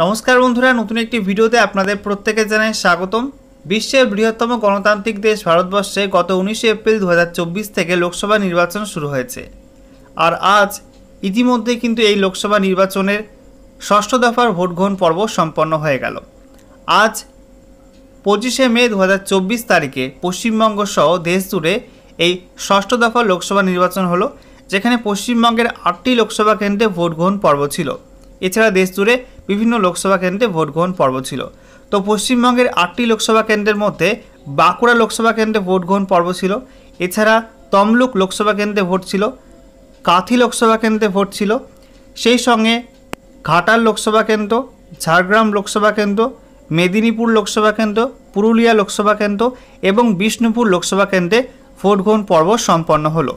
নমস্কার বন্ধুরা নতুন একটি ভিডিওতে আপনাদের প্রত্যেকে জানাই স্বাগতম বিশ্বের বৃহত্তম গণতান্ত্রিক দেশ ভারতবর্ষে গত উনিশে এপ্রিল দু থেকে লোকসভা নির্বাচন শুরু হয়েছে আর আজ ইতিমধ্যে কিন্তু এই লোকসভা নির্বাচনের ষষ্ঠ দফার ভোটগ্রহণ পর্ব সম্পন্ন হয়ে গেল আজ পঁচিশে মে দু তারিখে পশ্চিমবঙ্গ সহ দেশ জুড়ে এই ষষ্ঠ দফার লোকসভা নির্বাচন হলো যেখানে পশ্চিমবঙ্গের আটটি লোকসভা কেন্দ্রে ভোটগ্রহণ পর্ব ছিল এছাড়া দেশজুড়ে বিভিন্ন লোকসভা কেন্দ্রে ভোট গ্রহণ পর্ব ছিল তো পশ্চিমবঙ্গের আটটি লোকসভা কেন্দ্রের মধ্যে বাঁকুড়া লোকসভা কেন্দ্রে ভোট গ্রহণ পর্ব ছিল এছাড়া তমলুক লোকসভা কেন্দ্রে ভোট ছিল কাথি লোকসভা কেন্দ্রে ভোট ছিল সেই সঙ্গে ঘাটাল লোকসভা কেন্দ্র ঝাড়গ্রাম লোকসভা কেন্দ্র মেদিনীপুর লোকসভা কেন্দ্র পুরুলিয়া লোকসভা কেন্দ্র এবং বিষ্ণুপুর লোকসভা কেন্দ্রে ভোট গ্রহণ পর্ব সম্পন্ন হলো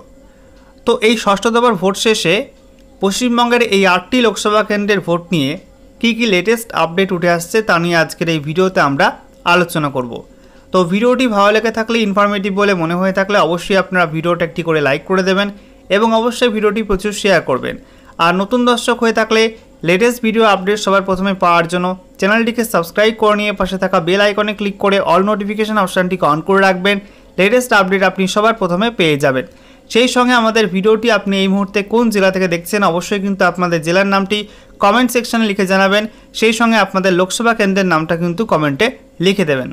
তো এই ষষ্ঠ দফার ভোট শেষে পশ্চিমবঙ্গের এই আটটি লোকসভা কেন্দ্রের ভোট নিয়ে কি কি লেটেস্ট আপডেট উঠে আসছে তা নিয়ে আজকের এই ভিডিওতে আমরা আলোচনা করব তো ভিডিওটি ভালো লেগে থাকলে ইনফরমেটিভ বলে মনে হয়ে থাকলে অবশ্যই আপনারা ভিডিওটা একটি করে লাইক করে দেবেন এবং অবশ্যই ভিডিওটি প্রচুর শেয়ার করবেন আর নতুন দর্শক হয়ে থাকলে লেটেস্ট ভিডিও আপডেট সবার প্রথমে পাওয়ার জন্য চ্যানেলটিকে সাবস্ক্রাইব করে নিয়ে পাশে থাকা বেল আইকনে ক্লিক করে অল নোটিফিকেশান অপশানটিকে অন করে রাখবেন লেটেস্ট আপডেট আপনি সবার প্রথমে পেয়ে যাবেন সেই সঙ্গে আমাদের ভিডিওটি আপনি এই মুহূর্তে কোন জেলা থেকে দেখছেন অবশ্যই কিন্তু আপনাদের জেলার নামটি কমেন্ট সেকশনে লিখে জানাবেন সেই সঙ্গে আপনাদের লোকসভা কেন্দ্রের নামটা কিন্তু কমেন্টে লিখে দেবেন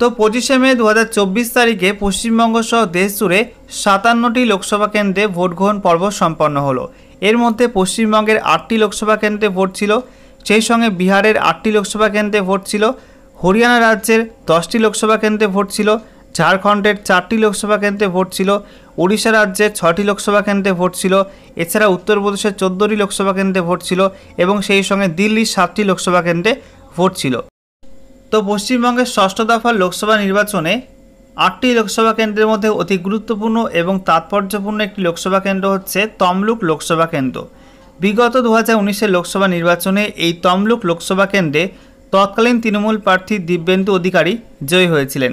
তো পঁচিশে মে দু তারিখে পশ্চিমবঙ্গ সহ দেশ জুড়ে সাতান্নটি লোকসভা কেন্দ্রে ভোটগ্রহণ পর্ব সম্পন্ন হলো এর মধ্যে পশ্চিমবঙ্গের আটটি লোকসভা কেন্দ্রে ভোট ছিল সেই সঙ্গে বিহারের আটটি লোকসভা কেন্দ্রে ভোট ছিল হরিয়ানা রাজ্যের দশটি লোকসভা কেন্দ্রে ভোট ছিল ঝাড়খণ্ডের চারটি লোকসভা কেন্দ্রে ভোট ছিল উড়িষ্যা রাজ্যে ছটি লোকসভা কেন্দ্রে ভোট ছিল এছাড়া উত্তরপ্রদেশের চোদ্দোটি লোকসভা কেন্দ্রে ভোট ছিল এবং সেই সঙ্গে দিল্লির সাতটি লোকসভা কেন্দ্রে ভোট ছিল তো পশ্চিমবঙ্গের ষষ্ঠ দফার লোকসভা নির্বাচনে আটটি লোকসভা কেন্দ্রের মধ্যে অতি গুরুত্বপূর্ণ এবং তাৎপর্যপূর্ণ একটি লোকসভা কেন্দ্র হচ্ছে তমলুক লোকসভা কেন্দ্র বিগত দু হাজার লোকসভা নির্বাচনে এই তমলুক লোকসভা কেন্দ্রে তৎকালীন তৃণমূল প্রার্থী দিব্যেন্দু অধিকারী জয়ী হয়েছিলেন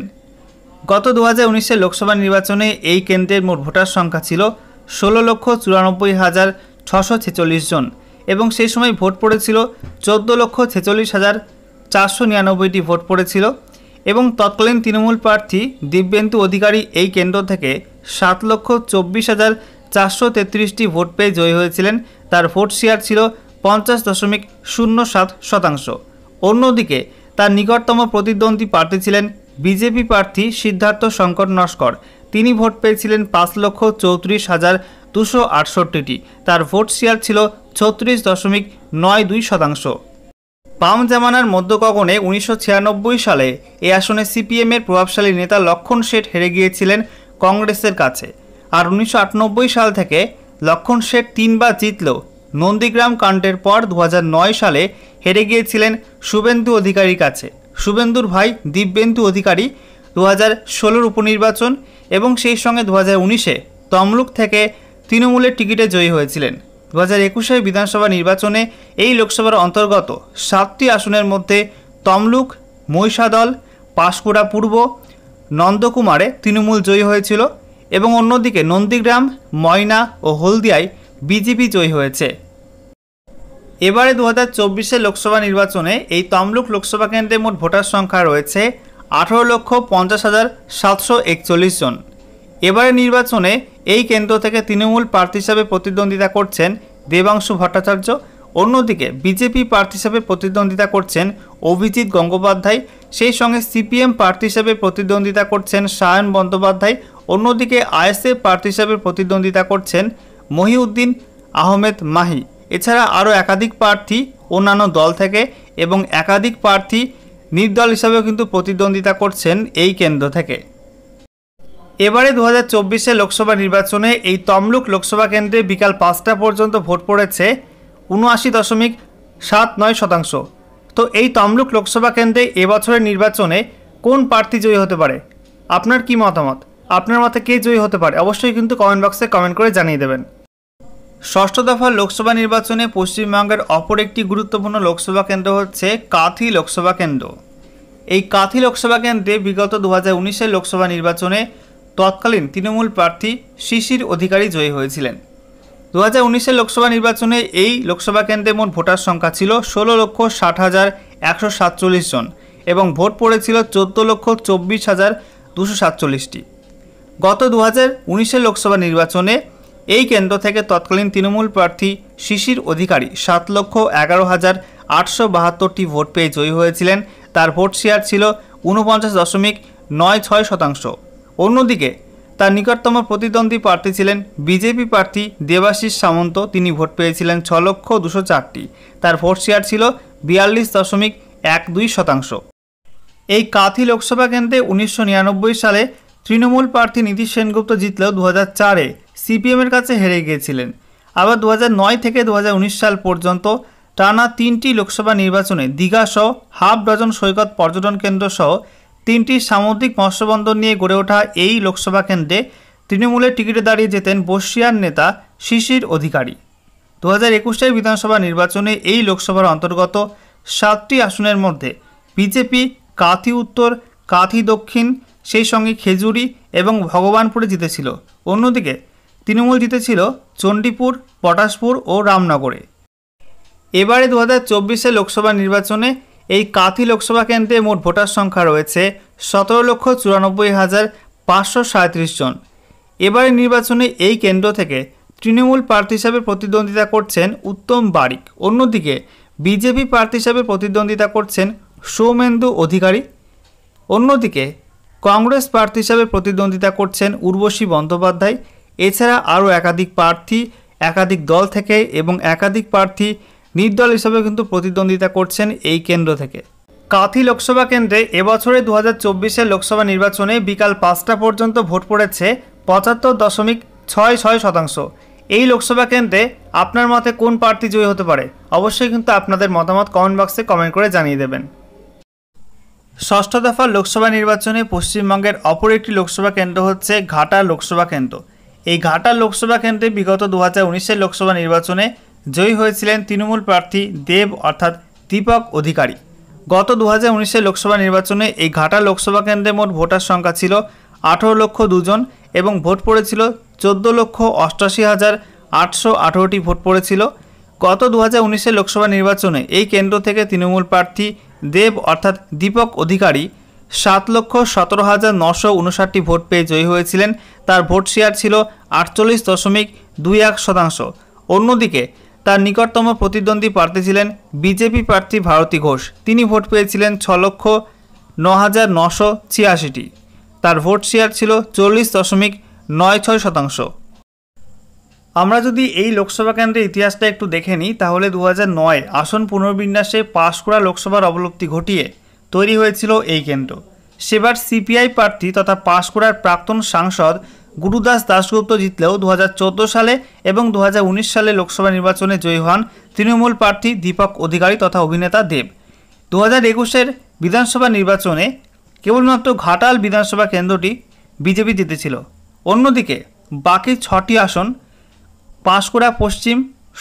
গত দু হাজার উনিশের লোকসভা নির্বাচনে এই কেন্দ্রের মোট ভোটার সংখ্যা ছিল ষোলো লক্ষ চুরানব্বই হাজার ছশো ছেচল্লিশ জন এবং সেই সময় ভোট পড়েছিল চোদ্দো লক্ষ ছেচল্লিশ হাজার চারশো নিরানব্বইটি ভোট পড়েছিল এবং তৎকালীন তৃণমূল প্রার্থী দিব্যেন্দু অধিকারী এই কেন্দ্র থেকে সাত লক্ষ চব্বিশ হাজার চারশো তেত্রিশটি ভোট পেয়ে জয়ী হয়েছিলেন তার ভোট শেয়ার ছিল পঞ্চাশ দশমিক শূন্য সাত শতাংশ অন্যদিকে তার নিকটতম প্রতিদ্বন্দ্বী প্রার্থী ছিলেন বিজেপি প্রার্থী সিদ্ধার্থ শঙ্কর নস্কর তিনি ভোট পেয়েছিলেন পাঁচ লক্ষ চৌত্রিশ হাজার দুশো আটষট্টিটি তার ভোট শেয়ার ছিল ছত্রিশ দশমিক নয় দুই শতাংশ বাম জামানার মধ্যগগনে উনিশশো সালে এ আসনে সিপিএমের প্রভাবশালী নেতা লক্ষণ শেঠ হেরে গিয়েছিলেন কংগ্রেসের কাছে আর উনিশশো সাল থেকে লক্ষণ শেঠ তিনবার জিতল নন্দীগ্রাম কাণ্ডের পর দু সালে হেরে গিয়েছিলেন শুভেন্দু অধিকারীর কাছে শুভেন্দুর ভাই দিব্যেন্দু অধিকারী দু হাজার ষোলোর উপনির্বাচন এবং সেই সঙ্গে দু হাজার উনিশে তমলুক থেকে তৃণমূলের টিকিটে জয়ী হয়েছিলেন দু হাজার একুশে বিধানসভা নির্বাচনে এই লোকসভার অন্তর্গত সাতটি আসনের মধ্যে তমলুক মহিষাদল পাঁশকুড়া পূর্ব নন্দকুমারে তৃণমূল জয়ী হয়েছিল এবং অন্যদিকে নন্দীগ্রাম ময়না ও হলদিয়ায় বিজেপি জয়ী হয়েছে এবারে দু হাজার চব্বিশে লোকসভা নির্বাচনে এই তমলুক লোকসভা কেন্দ্রে মোট ভোটার সংখ্যা রয়েছে আঠেরো লক্ষ পঞ্চাশ হাজার সাতশো একচল্লিশ জন এবারে নির্বাচনে এই কেন্দ্র থেকে তৃণমূল প্রার্থী হিসাবে প্রতিদ্বন্দ্বিতা করছেন দেবাংশু ভট্টাচার্য অন্যদিকে বিজেপি প্রার্থী হিসাবে প্রতিদ্বন্দ্বিতা করছেন অভিজিৎ গঙ্গোপাধ্যায় সেই সঙ্গে সিপিএম প্রার্থী হিসাবে প্রতিদ্বন্দ্বিতা করছেন সায়ন বন্দ্যোপাধ্যায় অন্যদিকে আইএসএফ প্রার্থী হিসাবে প্রতিদ্বন্দ্বিতা করছেন মহিউদ্দিন আহমেদ মাহি এছাড়া আরও একাধিক প্রার্থী অন্যান্য দল থেকে এবং একাধিক প্রার্থী নির্দল হিসাবেও কিন্তু প্রতিদ্বন্দ্বিতা করছেন এই কেন্দ্র থেকে এবারে দু হাজার লোকসভা নির্বাচনে এই তমলুক লোকসভা কেন্দ্রে বিকাল পাঁচটা পর্যন্ত ভোট পড়েছে উনআশি দশমিক সাত নয় শতাংশ তো এই তমলুক লোকসভা কেন্দ্রে এবছরের নির্বাচনে কোন প্রার্থী জয়ী হতে পারে আপনার কি মতামত আপনার মতে কে জয়ী হতে পারে অবশ্যই কিন্তু কমেন্ট বক্সে কমেন্ট করে জানিয়ে দেবেন ষষ্ঠ দফার লোকসভা নির্বাচনে পশ্চিমবঙ্গের অপর একটি গুরুত্বপূর্ণ লোকসভা কেন্দ্র হচ্ছে কাথি লোকসভা কেন্দ্র এই কাথি লোকসভা কেন্দ্রে বিগত দু হাজার লোকসভা নির্বাচনে তৎকালীন তৃণমূল প্রার্থী শিশির অধিকারী জয়ী হয়েছিলেন দু হাজার লোকসভা নির্বাচনে এই লোকসভা কেন্দ্রে মোট ভোটার সংখ্যা ছিল ষোলো লক্ষ ষাট হাজার একশো সাতচল্লিশ জন এবং ভোট পড়েছিল চোদ্দো লক্ষ চব্বিশ হাজার দুশো সাতচল্লিশটি গত দু হাজার লোকসভা নির্বাচনে এই কেন্দ্র থেকে তৎকালীন তৃণমূল প্রার্থী শিশির অধিকারী সাত লক্ষ এগারো হাজার আটশো বাহাত্তরটি ভোট পেয়ে জয়ী হয়েছিলেন তার ভোট শেয়ার ছিল ঊনপঞ্চাশ দশমিক নয় ছয় শতাংশ অন্যদিকে তার নিকটতম প্রতিদ্বন্দ্বী প্রার্থী ছিলেন বিজেপি প্রার্থী দেবাশিস সামন্ত তিনি ভোট পেয়েছিলেন ছ লক্ষ দুশো চারটি তার ভোট শেয়ার ছিল বিয়াল্লিশ দশমিক এক দুই শতাংশ এই কাথি লোকসভা কেন্দ্রে উনিশশো সালে তৃণমূল প্রার্থী নীতিশ সেনগুপ্ত জিতলেও দু হাজার চারে সিপিএমের কাছে হেরে গিয়েছিলেন আবার দু নয় থেকে দু সাল পর্যন্ত টানা তিনটি লোকসভা নির্বাচনে দীঘাসহ হাফ ডজন সৈকত পর্যটন কেন্দ্রসহ তিনটি সামুদ্রিক মৎস্যবন্দর নিয়ে গড়ে ওঠা এই লোকসভা কেন্দ্রে তৃণমূলের টিকিটে দাঁড়িয়ে যেতেন বসিয়ার নেতা শিশির অধিকারী দু হাজার একুশের বিধানসভা নির্বাচনে এই লোকসভার অন্তর্গত সাতটি আসনের মধ্যে বিজেপি কাথি উত্তর কাথি দক্ষিণ সেই সঙ্গে খেজুরি এবং ভগবানপুরে জিতেছিল অন্যদিকে তৃণমূল জিতেছিল চণ্ডীপুর পটাশপুর ও রামনগরে এবারে দু হাজার চব্বিশে লোকসভা নির্বাচনে এই কাথি লোকসভা কেন্দ্রে মোট ভোটার সংখ্যা রয়েছে সতেরো লক্ষ চুরানব্বই হাজার পাঁচশো সাঁত্রিশ জন এবারের নির্বাচনে এই কেন্দ্র থেকে তৃণমূল প্রার্থী হিসাবে প্রতিদ্বন্দ্বিতা করছেন উত্তম বারিক অন্যদিকে বিজেপি প্রার্থী হিসাবে প্রতিদ্বন্দ্বিতা করছেন সৌমেন্দু অধিকারী অন্যদিকে কংগ্রেস প্রার্থী হিসাবে প্রতিদ্বন্দ্বিতা করছেন উর্বশী বন্দ্যোপাধ্যায় এছাড়া আরও একাধিক প্রার্থী একাধিক দল থেকে এবং একাধিক প্রার্থী নির্দল হিসাবে কিন্তু প্রতিদ্বন্দ্বিতা করছেন এই কেন্দ্র থেকে কাথি লোকসভা কেন্দ্রে এবছরে দু হাজার লোকসভা নির্বাচনে বিকাল পাঁচটা পর্যন্ত ভোট পড়েছে পঁচাত্তর দশমিক ছয় ছয় শতাংশ এই লোকসভা কেন্দ্রে আপনার মতে কোন প্রার্থী জয়ী হতে পারে অবশ্যই কিন্তু আপনাদের মতামত কমেন্ট বক্সে কমেন্ট করে জানিয়ে দেবেন ষষ্ঠ দফা লোকসভা নির্বাচনে পশ্চিমবঙ্গের অপর একটি লোকসভা কেন্দ্র হচ্ছে ঘাটা লোকসভা কেন্দ্র এই ঘাটা লোকসভা কেন্দ্রে বিগত দু হাজার লোকসভা নির্বাচনে জয়ী হয়েছিলেন তৃণমূল প্রার্থী দেব অর্থাৎ দীপক অধিকারী গত দু হাজার লোকসভা নির্বাচনে এই ঘাটা লোকসভা কেন্দ্রে মোট ভোটার সংখ্যা ছিল আঠেরো লক্ষ দুজন এবং ভোট পড়েছিল চোদ্দ লক্ষ অষ্টাশি হাজার আটশো আঠেরোটি ভোট পড়েছিল গত দু হাজার লোকসভা নির্বাচনে এই কেন্দ্র থেকে তৃণমূল প্রার্থী দেব অর্থাৎ দীপক অধিকারী সাত লক্ষ সতেরো হাজার নশো উনষাটটি ভোট পেয়ে জয়ী হয়েছিলেন তার ভোট শেয়ার ছিল আটচল্লিশ দশমিক দুই এক শতাংশ অন্যদিকে তার নিকটতম প্রতিদ্বন্দ্বী প্রার্থী ছিলেন বিজেপি প্রার্থী ভারতী ঘোষ তিনি ভোট পেয়েছিলেন ছ লক্ষ ন হাজার নশো ছিয়াশিটি তার ভোট শেয়ার ছিল চল্লিশ দশমিক নয় ছয় শতাংশ আমরা যদি এই লোকসভা কেন্দ্রের ইতিহাসটা একটু দেখে নিই তাহলে দু নয় আসন পুনর্বিন্যাসে পাশ করা লোকসভার অবলুপ্তি ঘটিয়ে তৈরি হয়েছিল এই কেন্দ্র সেবার সিপিআই প্রার্থী তথা পাশ করার প্রাক্তন সাংসদ গুরুদাস দাশগুপ্ত জিতলেও দু সালে এবং দু সালে লোকসভা নির্বাচনে জয়ী হন তৃণমূল প্রার্থী দীপক অধিকারী তথা অভিনেতা দেব দু হাজার একুশের বিধানসভা নির্বাচনে কেবলমাত্র ঘাটাল বিধানসভা কেন্দ্রটি বিজেপি জিতেছিল অন্যদিকে বাকি ছটি আসন পাঁশকুড়া পশ্চিম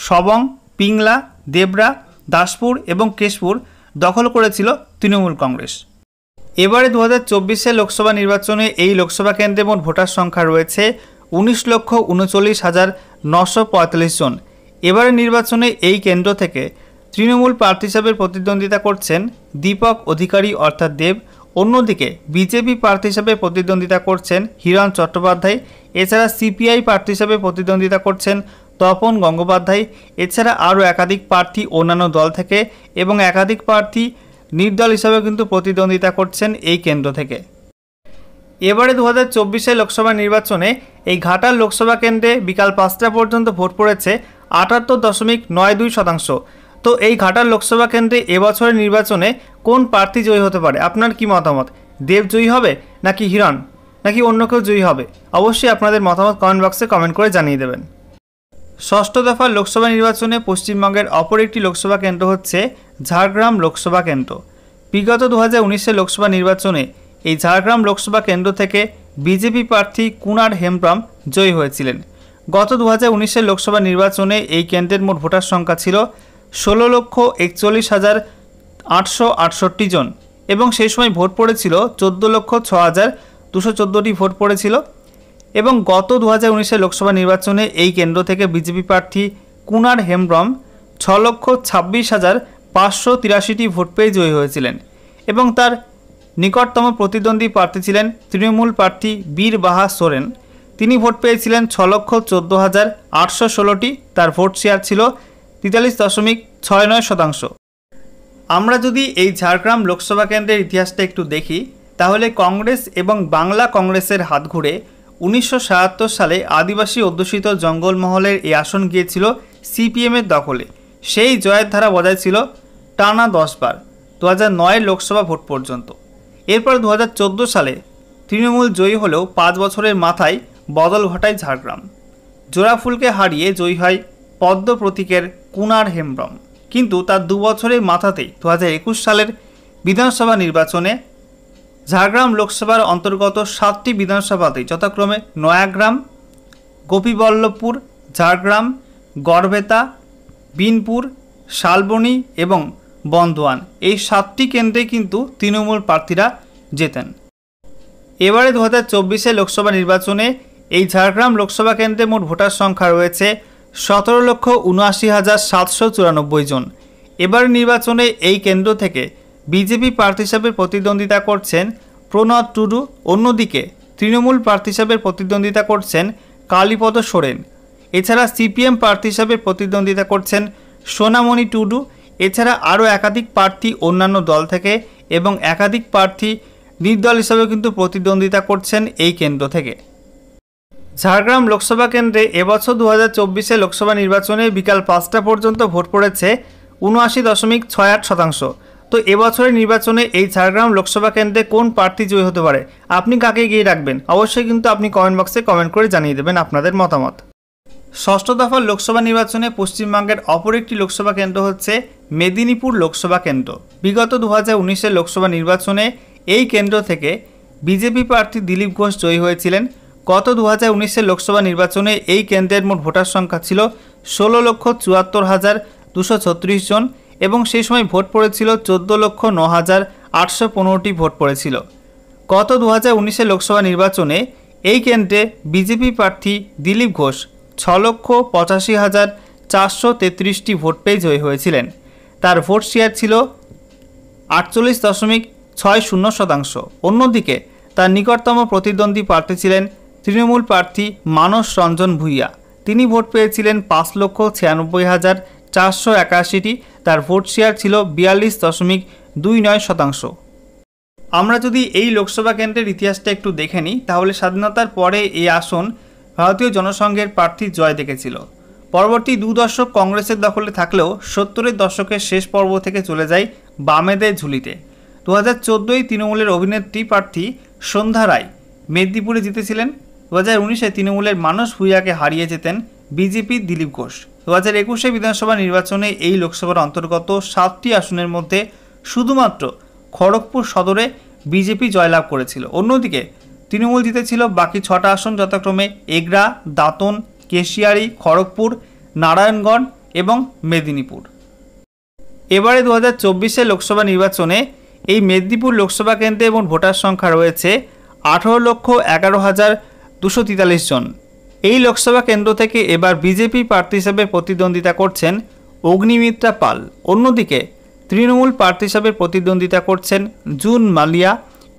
সবং পিংলা দেবরা দাসপুর এবং কেশপুর দখল করেছিল তৃণমূল কংগ্রেস এবারে দু হাজার চব্বিশে লোকসভা নির্বাচনে এই লোকসভা কেন্দ্রে মোট ভোটার সংখ্যা রয়েছে উনিশ লক্ষ উনচল্লিশ হাজার নশো পঁয়তাল্লিশ জন এবারের নির্বাচনে এই কেন্দ্র থেকে তৃণমূল প্রার্থী হিসাবে প্রতিদ্বন্দ্বিতা করছেন দীপক অধিকারী অর্থাৎ দেব অন্যদিকে বিজেপি প্রার্থী হিসেবে প্রতিদ্বন্দ্বিতা করছেন হিরণ চট্টোপাধ্যায় এছাড়া সিপিআই প্রার্থী হিসেবে প্রতিদ্বন্দ্বিতা করছেন তপন গঙ্গোপাধ্যায় এছাড়া আরও একাধিক প্রার্থী অন্যান্য দল থেকে এবং একাধিক প্রার্থী নির্দল হিসাবে কিন্তু প্রতিদ্বন্দ্বিতা করছেন এই কেন্দ্র থেকে এবারে দু হাজার লোকসভা নির্বাচনে এই ঘাটাল লোকসভা কেন্দ্রে বিকাল পাঁচটা পর্যন্ত ভোট পড়েছে আটাত্তর দশমিক নয় দুই শতাংশ তো এই ঘাটাল লোকসভা কেন্দ্রে এবছরের নির্বাচনে কোন প্রার্থী জয়ী হতে পারে আপনার কি মতামত দেব জয়ী হবে নাকি হিরণ নাকি অন্য কেউ জয়ী হবে অবশ্যই আপনাদের মতামত কমেন্ট বক্সে কমেন্ট করে জানিয়ে দেবেন ষষ্ঠ দফার লোকসভা নির্বাচনে পশ্চিমবঙ্গের অপর একটি লোকসভা কেন্দ্র হচ্ছে ঝাড়গ্রাম লোকসভা কেন্দ্র বিগত দু হাজার লোকসভা নির্বাচনে এই ঝাড়গ্রাম লোকসভা কেন্দ্র থেকে বিজেপি প্রার্থী কুনার হেমব্রাম জয়ী হয়েছিলেন গত দু হাজার লোকসভা নির্বাচনে এই কেন্দ্রের মোট ভোটার সংখ্যা ছিল ষোলো লক্ষ একচল্লিশ হাজার আটশো আটষট্টি জন এবং সেই সময় ভোট পড়েছিল চোদ্দ লক্ষ ছ হাজার দুশো চোদ্দোটি ভোট পড়েছিল এবং গত দু হাজার উনিশের লোকসভা নির্বাচনে এই কেন্দ্র থেকে বিজেপি প্রার্থী কুনার হেমব্রম ছ লক্ষ ছাব্বিশ হাজার পাঁচশো তিরাশিটি ভোট পেয়ে জয়ী হয়েছিলেন এবং তার নিকটতম প্রতিদ্বন্দ্বী প্রার্থী ছিলেন তৃণমূল প্রার্থী বীর বাহা সোরেন তিনি ভোট পেয়েছিলেন ছ লক্ষ চোদ্দো হাজার আটশো ষোলোটি তার ভোট শেয়ার ছিল তেতাল্লিশ দশমিক ছয় নয় শতাংশ আমরা যদি এই ঝাড়গ্রাম লোকসভা কেন্দ্রের ইতিহাসটা একটু দেখি তাহলে কংগ্রেস এবং বাংলা কংগ্রেসের হাত ঘুরে উনিশশো সালে আদিবাসী অধ্যুষিত জঙ্গলমহলের এই আসন গিয়েছিল সিপিএমের দখলে সেই জয়ের ধারা বজায় ছিল টানা দশবার দু হাজার নয়ের লোকসভা ভোট পর্যন্ত এরপর দু হাজার সালে তৃণমূল জয়ী হলেও পাঁচ বছরের মাথায় বদল ঘটায় ঝাড়গ্রাম জোড়াফুলকে হারিয়ে জয়ী হয় পদ্ম প্রতীকের কুনার হেমব্রম কিন্তু তার দু বছরের মাথাতেই দু একুশ সালের বিধানসভা নির্বাচনে ঝাড়গ্রাম লোকসভার অন্তর্গত সাতটি বিধানসভাতেই যথাক্রমে নয়াগ্রাম গোপীবল্লভপুর ঝাড়গ্রাম গড়বেতা বিনপুর শালবনি এবং বন্দোয়ান এই সাতটি কেন্দ্রে কিন্তু তৃণমূল প্রার্থীরা জেতেন এবারে দু হাজার লোকসভা নির্বাচনে এই ঝাড়গ্রাম লোকসভা কেন্দ্রে মোট ভোটার সংখ্যা রয়েছে সতেরো লক্ষ উনআশি হাজার সাতশো চুরানব্বই জন এবার নির্বাচনে এই কেন্দ্র থেকে বিজেপি প্রার্থী হিসাবে প্রতিদ্বন্দ্বিতা করছেন প্রণব টুডু অন্যদিকে তৃণমূল প্রার্থী হিসাবে প্রতিদ্বন্দ্বিতা করছেন কালীপদ সোরেন এছাড়া সিপিএম প্রার্থী হিসাবে প্রতিদ্বন্দ্বিতা করছেন সোনামণি টুডু এছাড়া আরও একাধিক প্রার্থী অন্যান্য দল থেকে এবং একাধিক প্রার্থী নির্দল হিসাবে কিন্তু প্রতিদ্বন্দ্বিতা করছেন এই কেন্দ্র থেকে ঝাড়গ্রাম লোকসভা কেন্দ্রে এবছর দু হাজার লোকসভা নির্বাচনে বিকাল পাঁচটা পর্যন্ত ভোট পড়েছে উনআশি দশমিক ছয় আট শতাংশ তো এবছরের নির্বাচনে এই ঝাড়গ্রাম লোকসভা কেন্দ্রে কোন প্রার্থী জয়ী হতে পারে আপনি কাকে গিয়ে রাখবেন অবশ্যই কিন্তু আপনি কমেন্ট বক্সে কমেন্ট করে জানিয়ে দেবেন আপনাদের মতামত ষষ্ঠ দফার লোকসভা নির্বাচনে পশ্চিমবঙ্গের অপর একটি লোকসভা কেন্দ্র হচ্ছে মেদিনীপুর লোকসভা কেন্দ্র বিগত দু হাজার লোকসভা নির্বাচনে এই কেন্দ্র থেকে বিজেপি প্রার্থী দিলীপ ঘোষ জয়ী হয়েছিলেন গত দু হাজার লোকসভা নির্বাচনে এই কেন্দ্রের মোট ভোটার সংখ্যা ছিল ষোলো লক্ষ চুয়াত্তর হাজার দুশো ছত্রিশ জন এবং সেই সময় ভোট পড়েছিল চোদ্দো লক্ষ ন হাজার আটশো পনেরোটি ভোট পড়েছিল গত দু হাজার লোকসভা নির্বাচনে এই কেন্দ্রে বিজেপি প্রার্থী দিলীপ ঘোষ ছ লক্ষ পঁচাশি হাজার চারশো তেত্রিশটি ভোট পেয়ে জয়ী হয়েছিলেন তার ভোট শেয়ার ছিল আটচল্লিশ দশমিক ছয় শূন্য শতাংশ অন্যদিকে তার নিকটতম প্রতিদ্বন্দ্বী প্রার্থী ছিলেন তৃণমূল প্রার্থী মানস রঞ্জন ভূঁইয়া তিনি ভোট পেয়েছিলেন পাঁচ লক্ষ ছিয়ানব্বই হাজার চারশো একাশিটি তার ভোট শেয়ার ছিল বিয়াল্লিশ দশমিক দুই নয় শতাংশ আমরা যদি এই লোকসভা কেন্দ্রের ইতিহাসটা একটু দেখে নিই তাহলে স্বাধীনতার পরে এই আসন ভারতীয় জনসংঘের প্রার্থী জয় দেখেছিল পরবর্তী দু দশক কংগ্রেসের দখলে থাকলেও সত্তরের দশকের শেষ পর্ব থেকে চলে যায় বামেদের ঝুলিতে দু হাজার চোদ্দোই তৃণমূলের অভিনেত্রী প্রার্থী সন্ধ্যা রায় মেদিনীপুরে জিতেছিলেন দু হাজার উনিশে তৃণমূলের মানস ভুইয়াকে হারিয়ে যেতেন বিজেপি দিলীপ ঘোষ দু হাজার একুশে বিধানসভা নির্বাচনে এই লোকসভার অন্তর্গত সাতটি আসনের মধ্যে শুধুমাত্র খড়গপুর সদরে বিজেপি জয়লাভ করেছিল অন্যদিকে তৃণমূল জিতেছিল বাকি ছটা আসন যথাক্রমে এগরা দাঁতন কেশিয়ারি খড়গপুর নারায়ণগঞ্জ এবং মেদিনীপুর এবারে দু হাজার লোকসভা নির্বাচনে এই মেদিনীপুর লোকসভা কেন্দ্রে এবং ভোটার সংখ্যা রয়েছে আঠেরো লক্ষ এগারো হাজার দুশো জন এই লোকসভা কেন্দ্র থেকে এবার বিজেপি প্রার্থী হিসেবে প্রতিদ্বন্দ্বিতা করছেন অগ্নিমিত্রা পাল অন্যদিকে তৃণমূল প্রার্থী হিসাবে প্রতিদ্বন্দ্বিতা করছেন জুন মালিয়া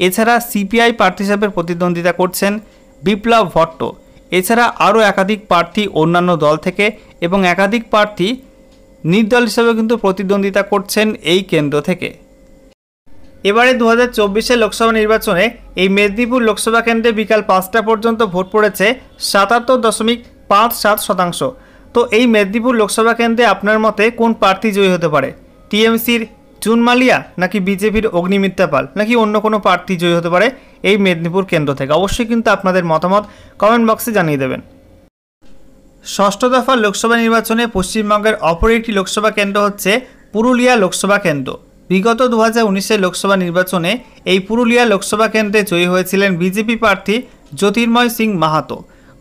এছাড়া সিপিআই প্রার্থী হিসাবে প্রতিদ্বন্দ্বিতা করছেন বিপ্লব ভট্ট এছাড়া আরও একাধিক প্রার্থী অন্যান্য দল থেকে এবং একাধিক প্রার্থী নির্দল হিসাবে কিন্তু প্রতিদ্বন্দ্বিতা করছেন এই কেন্দ্র থেকে এবারে দু হাজার লোকসভা নির্বাচনে এই মেদিনীপুর লোকসভা কেন্দ্রে বিকাল পাঁচটা পর্যন্ত ভোট পড়েছে সাতাত্তর দশমিক পাঁচ সাত শতাংশ তো এই মেদিনীপুর লোকসভা কেন্দ্রে আপনার মতে কোন প্রার্থী জয়ী হতে পারে টিএমসির চুন মালিয়া নাকি বিজেপির অগ্নিমিত্তা পাল নাকি অন্য কোনো প্রার্থী জয়ী হতে পারে এই মেদিনীপুর কেন্দ্র থেকে অবশ্যই কিন্তু আপনাদের মতামত কমেন্ট বক্সে জানিয়ে দেবেন ষষ্ঠ দফা লোকসভা নির্বাচনে পশ্চিমবঙ্গের অপর একটি লোকসভা কেন্দ্র হচ্ছে পুরুলিয়া লোকসভা কেন্দ্র বিগত দু হাজার লোকসভা নির্বাচনে এই পুরুলিয়া লোকসভা কেন্দ্রে জয়ী হয়েছিলেন বিজেপি প্রার্থী জ্যোতির্ময় সিং মাহাতো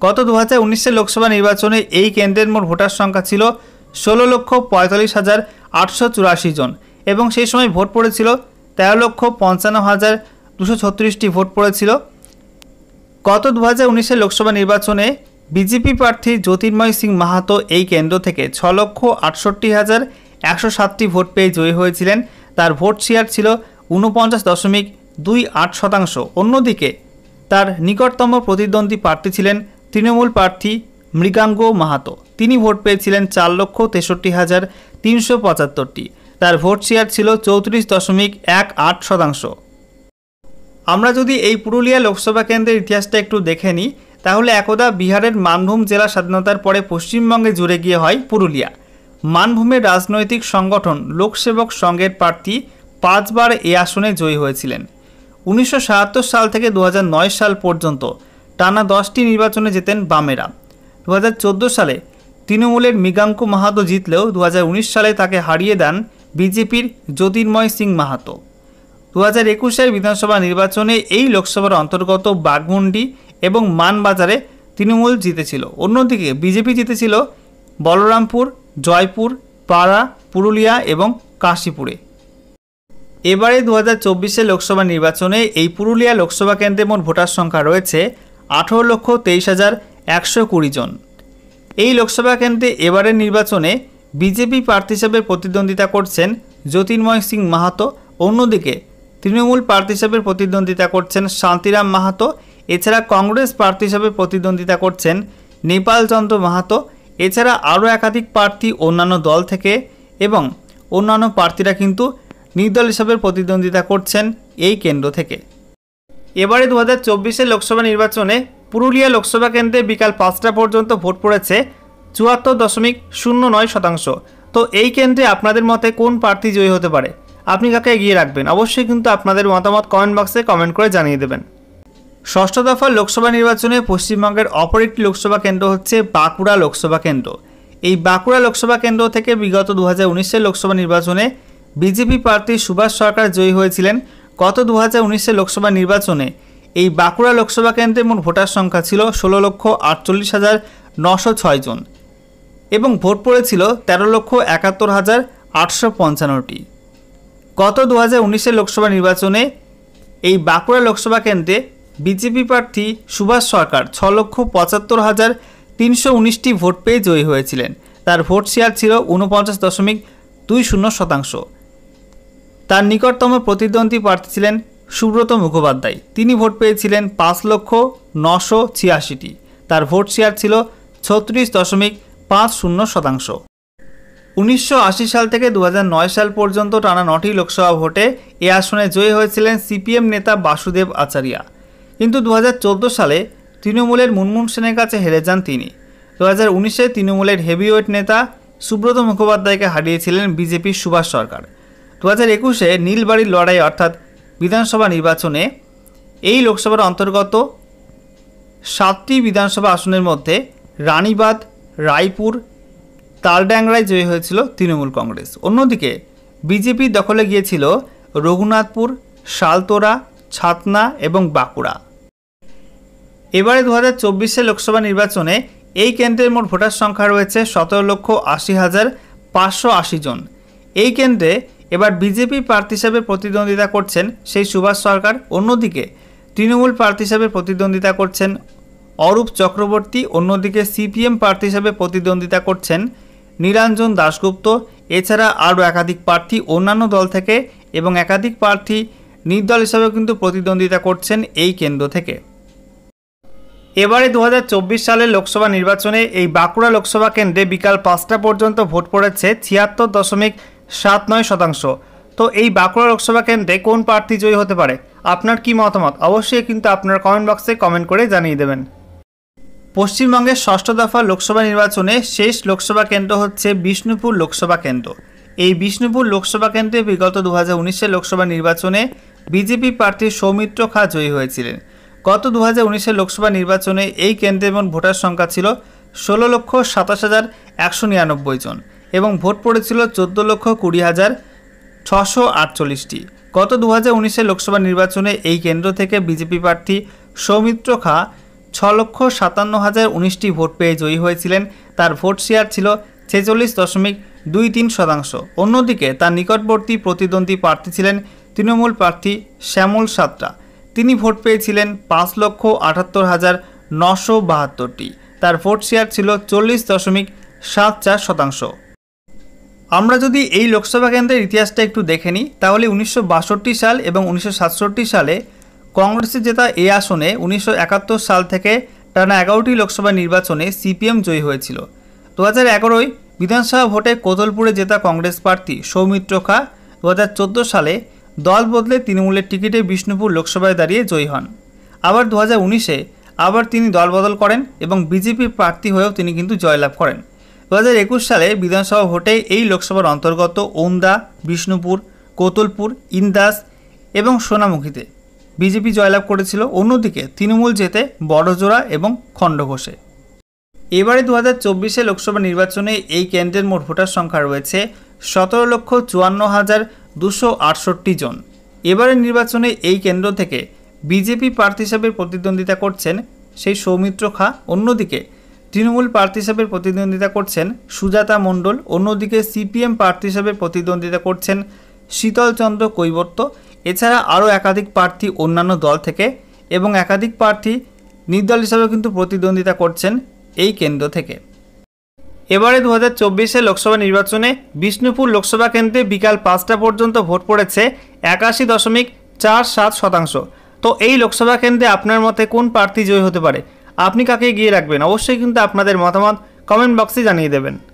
গত দু হাজার লোকসভা নির্বাচনে এই কেন্দ্রের মোট ভোটার সংখ্যা ছিল ষোলো লক্ষ পঁয়তাল্লিশ হাজার আটশো চুরাশি জন এবং সেই সময় ভোট পড়েছিল তেরো লক্ষ পঞ্চান্ন হাজার দুশো ছত্রিশটি ভোট পড়েছিল গত দু হাজার লোকসভা নির্বাচনে বিজেপি প্রার্থী জ্যোতির্ময় সিং মাহাতো এই কেন্দ্র থেকে ছ লক্ষ আটষট্টি হাজার একশো সাতটি ভোট পেয়ে জয়ী হয়েছিলেন তার ভোট শেয়ার ছিল ঊনপঞ্চাশ দশমিক দুই আট শতাংশ অন্যদিকে তার নিকটতম প্রতিদ্বন্দ্বী প্রার্থী ছিলেন তৃণমূল প্রার্থী মৃগাঙ্গ মাহাতো তিনি ভোট পেয়েছিলেন চার লক্ষ তেষট্টি হাজার তিনশো পঁচাত্তরটি তার ভোট শেয়ার ছিল চৌত্রিশ দশমিক এক আট শতাংশ আমরা যদি এই পুরুলিয়া লোকসভা কেন্দ্রের ইতিহাসটা একটু দেখে নিই তাহলে একদা বিহারের মানভূম জেলা স্বাধীনতার পরে পশ্চিমবঙ্গে জুড়ে গিয়ে হয় পুরুলিয়া মানভূমের রাজনৈতিক সংগঠন লোকসেবক সংঘের প্রার্থী পাঁচবার এ আসনে জয়ী হয়েছিলেন উনিশশো সাল থেকে দু সাল পর্যন্ত টানা দশটি নির্বাচনে যেতেন বামেরা দু সালে তৃণমূলের মিগাঙ্কু মাহাতো জিতলেও দু সালে তাকে হারিয়ে দেন বিজেপির জ্যোতির্ময় সিং মাহাতো দু হাজার একুশের বিধানসভা নির্বাচনে এই লোকসভার অন্তর্গত বাগমুন্ডি এবং মানবাজারে তৃণমূল জিতেছিল অন্যদিকে বিজেপি জিতেছিল বলরামপুর জয়পুর পাড়া পুরুলিয়া এবং কাশীপুরে এবারে দু হাজার লোকসভা নির্বাচনে এই পুরুলিয়া লোকসভা কেন্দ্রে মোট ভোটার সংখ্যা রয়েছে আঠেরো লক্ষ তেইশ হাজার একশো কুড়ি জন এই লোকসভা কেন্দ্রে এবারের নির্বাচনে বিজেপি প্রার্থী হিসাবে প্রতিদ্বন্দ্বিতা করছেন জ্যোতির্ময় সিং মাহাতো অন্যদিকে তৃণমূল প্রার্থী হিসেবে প্রতিদ্বন্দ্বিতা করছেন শান্তিরাম মাহাতো এছাড়া কংগ্রেস প্রার্থী হিসেবে প্রতিদ্বন্দ্বিতা করছেন নেপাল চন্দ্র মাহাতো এছাড়া আরও একাধিক প্রার্থী অন্যান্য দল থেকে এবং অন্যান্য প্রার্থীরা কিন্তু নির্দল হিসাবে প্রতিদ্বন্দ্বিতা করছেন এই কেন্দ্র থেকে এবারে দু হাজার লোকসভা নির্বাচনে পুরুলিয়া লোকসভা কেন্দ্রে বিকাল পাঁচটা পর্যন্ত ভোট পড়েছে চুয়াত্তর দশমিক শূন্য নয় শতাংশ তো এই কেন্দ্রে আপনাদের মতে কোন প্রার্থী জয়ী হতে পারে আপনি কাকে এগিয়ে রাখবেন অবশ্যই কিন্তু আপনাদের মতামত কমেন্ট বক্সে কমেন্ট করে জানিয়ে দেবেন ষষ্ঠ দফার লোকসভা নির্বাচনে পশ্চিমবঙ্গের অপর একটি লোকসভা কেন্দ্র হচ্ছে বাঁকুড়া লোকসভা কেন্দ্র এই বাঁকুড়া লোকসভা কেন্দ্র থেকে বিগত দু হাজার লোকসভা নির্বাচনে বিজেপি প্রার্থী সুভাষ সরকার জয়ী হয়েছিলেন গত দু হাজার লোকসভা নির্বাচনে এই বাঁকুড়া লোকসভা কেন্দ্রে মোট ভোটার সংখ্যা ছিল ষোলো লক্ষ আটচল্লিশ হাজার নশো ছয় জন এবং ভোট পড়েছিল তেরো লক্ষ একাত্তর হাজার আটশো পঞ্চান্নটি গত দু হাজার লোকসভা নির্বাচনে এই বাঁকুড়া লোকসভা কেন্দ্রে বিজেপি প্রার্থী সুভাষ সরকার ছ লক্ষ পঁচাত্তর হাজার তিনশো উনিশটি ভোট পেয়ে জয়ী হয়েছিলেন তার ভোট শেয়ার ছিল উনপঞ্চাশ দশমিক দুই শূন্য শতাংশ তার নিকটতম প্রতিদ্বন্দ্বী প্রার্থী ছিলেন সুব্রত মুখোপাধ্যায় তিনি ভোট পেয়েছিলেন পাঁচ লক্ষ নশো ছিয়াশিটি তার ভোট শেয়ার ছিল ছত্রিশ দশমিক পাঁচ শূন্য শতাংশ উনিশশো সাল থেকে দু সাল পর্যন্ত টানা নটি লোকসভা ভোটে এ আসনে জয়ী হয়েছিলেন সিপিএম নেতা বাসুদেব আচারিয়া কিন্তু দু সালে তৃণমূলের মুনমুন সেনের কাছে হেরে যান তিনি দু হাজার উনিশে তৃণমূলের হেভিওয়েট নেতা সুব্রত মুখোপাধ্যায়কে হারিয়েছিলেন বিজেপির সুভাষ সরকার দু হাজার একুশে নীলবাড়ির লড়াই অর্থাৎ বিধানসভা নির্বাচনে এই লোকসভার অন্তর্গত সাতটি বিধানসভা আসনের মধ্যে রানীবাদ রায়পুর তালড্যাংরায় জয়ী হয়েছিল তৃণমূল কংগ্রেস অন্যদিকে বিজেপি দখলে গিয়েছিল রঘুনাথপুর শালতোরা ছাতনা এবং বাঁকুড়া এবারে দু হাজার লোকসভা নির্বাচনে এই কেন্দ্রের মোট ভোটার সংখ্যা রয়েছে সতেরো লক্ষ আশি হাজার পাঁচশো আশি জন এই কেন্দ্রে এবার বিজেপি প্রার্থী হিসাবে প্রতিদ্বন্দ্বিতা করছেন সেই সুভাষ সরকার অন্যদিকে তৃণমূল প্রার্থী হিসাবে প্রতিদ্বন্দ্বিতা করছেন অরূপ চক্রবর্তী অন্যদিকে সিপিএম প্রার্থী হিসাবে প্রতিদ্বন্দ্বিতা করছেন নিরঞ্জন দাশগুপ্ত এছাড়া আরও একাধিক প্রার্থী অন্যান্য দল থেকে এবং একাধিক প্রার্থী নির্দল হিসাবেও কিন্তু প্রতিদ্বন্দ্বিতা করছেন এই কেন্দ্র থেকে এবারে দু সালের লোকসভা নির্বাচনে এই বাঁকুড়া লোকসভা কেন্দ্রে বিকাল পাঁচটা পর্যন্ত ভোট পড়েছে ছিয়াত্তর দশমিক সাত নয় শতাংশ তো এই বাঁকুড়া লোকসভা কেন্দ্রে কোন প্রার্থী জয়ী হতে পারে আপনার কি মতামত অবশ্যই কিন্তু আপনার কমেন্ট বক্সে কমেন্ট করে জানিয়ে দেবেন পশ্চিমবঙ্গের ষষ্ঠ দফা লোকসভা নির্বাচনে শেষ লোকসভা কেন্দ্র হচ্ছে বিষ্ণুপুর লোকসভা কেন্দ্র এই বিষ্ণুপুর লোকসভা কেন্দ্রে বিগত দু হাজার লোকসভা নির্বাচনে বিজেপি প্রার্থী সৌমিত্র খা জয়ী হয়েছিলেন গত দু হাজার লোকসভা নির্বাচনে এই কেন্দ্রে এবং ভোটার সংখ্যা ছিল ষোলো লক্ষ সাতাশ হাজার একশো নিরানব্বই জন এবং ভোট পড়েছিল চোদ্দো লক্ষ কুড়ি হাজার ছশো আটচল্লিশটি গত দু হাজার লোকসভা নির্বাচনে এই কেন্দ্র থেকে বিজেপি প্রার্থী সৌমিত্র খা ছ লক্ষ সাতান্ন হাজার উনিশটি ভোট পেয়ে জয়ী হয়েছিলেন তার ভোট শেয়ার ছিল ছেচল্লিশ দশমিক দুই তিন শতাংশ অন্যদিকে তার নিকটবর্তী প্রতিদ্বন্দ্বী প্রার্থী ছিলেন তৃণমূল প্রার্থী শ্যামল সাতরা তিনি ভোট পেয়েছিলেন পাঁচ লক্ষ আটাত্তর হাজার নশো বাহাত্তরটি তার ভোট শেয়ার ছিল চল্লিশ দশমিক সাত চার শতাংশ আমরা যদি এই লোকসভা কেন্দ্রের ইতিহাসটা একটু দেখে নিই তাহলে উনিশশো সাল এবং উনিশশো সালে কংগ্রেসের জেতা এই আসনে উনিশশো সাল থেকে টানা এগারোটি লোকসভা নির্বাচনে সিপিএম জয়ী হয়েছিল দু হাজার এগারোয় বিধানসভা ভোটে কোদলপুরে জেতা কংগ্রেস প্রার্থী সৌমিত্র খা দু সালে দল বদলে তৃণমূলের টিকিটে বিষ্ণুপুর লোকসভায় দাঁড়িয়ে জয়ী হন আবার দু হাজার উনিশে আবার তিনি দল বদল করেন এবং বিজেপির প্রার্থী হয়েও তিনি কিন্তু জয়লাভ করেন দু হাজার একুশ সালে বিধানসভা ভোটে এই লোকসভার অন্তর্গত ওন্দা বিষ্ণুপুর কোতলপুর ইন্দাস এবং সোনামুখীতে বিজেপি জয়লাভ করেছিল অন্যদিকে তৃণমূল জেতে বড়জোড়া এবং খণ্ডঘোষে এবারে দু হাজার চব্বিশে লোকসভা নির্বাচনে এই কেন্দ্রের মোট ভোটার সংখ্যা রয়েছে সতেরো লক্ষ চুয়ান্ন হাজার দুশো আটষট্টি জন এবারের নির্বাচনে এই কেন্দ্র থেকে বিজেপি প্রার্থী হিসাবে প্রতিদ্বন্দ্বিতা করছেন সেই সৌমিত্র খা অন্যদিকে তৃণমূল প্রার্থী হিসাবে প্রতিদ্বন্দ্বিতা করছেন সুজাতা মণ্ডল অন্যদিকে সিপিএম প্রার্থী হিসাবে প্রতিদ্বন্দ্বিতা করছেন শীতলচন্দ্র কৈবর্ত এছাড়া আরও একাধিক প্রার্থী অন্যান্য দল থেকে এবং একাধিক প্রার্থী নির্দল হিসাবেও কিন্তু প্রতিদ্বন্দ্বিতা করছেন এই কেন্দ্র থেকে এবারে দু হাজার লোকসভা নির্বাচনে বিষ্ণুপুর লোকসভা কেন্দ্রে বিকাল পাঁচটা পর্যন্ত ভোট পড়েছে একাশি দশমিক চার সাত শতাংশ তো এই লোকসভা কেন্দ্রে আপনার মতে কোন প্রার্থী জয়ী হতে পারে আপনি কাকে গিয়ে রাখবেন অবশ্যই কিন্তু আপনাদের মতামত কমেন্ট বক্সে জানিয়ে দেবেন